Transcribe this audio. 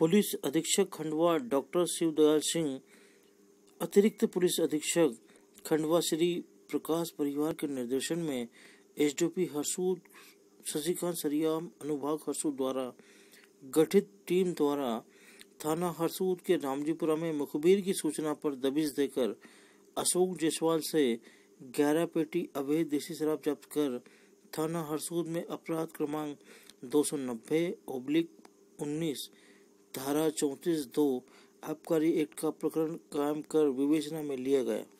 police अधीक्षक Khandwa doctor Shivdayal Singh अतिरिक्त police अधीक्षक खंडवा श्री प्रकाश परिवार के निर्देशन में एसडीपी हरसू शशिकांत सरियाम अनुभाग हरसूद द्वारा गठित टीम द्वारा थाना हरसूद के रामजीपुरा में मुखबिर की सूचना पर दबिश देकर अशोक जायसवाल से ग्यारह पेटी अवैध देसी शराब जब्त कर थाना हरसूद में अपराध क्रमांक दो सौ नब्बे ओब्लिक उन्नीस धारा चौंतीस दो आबकारी एक्ट का प्रकरण कायम कर विवेचना में लिया गया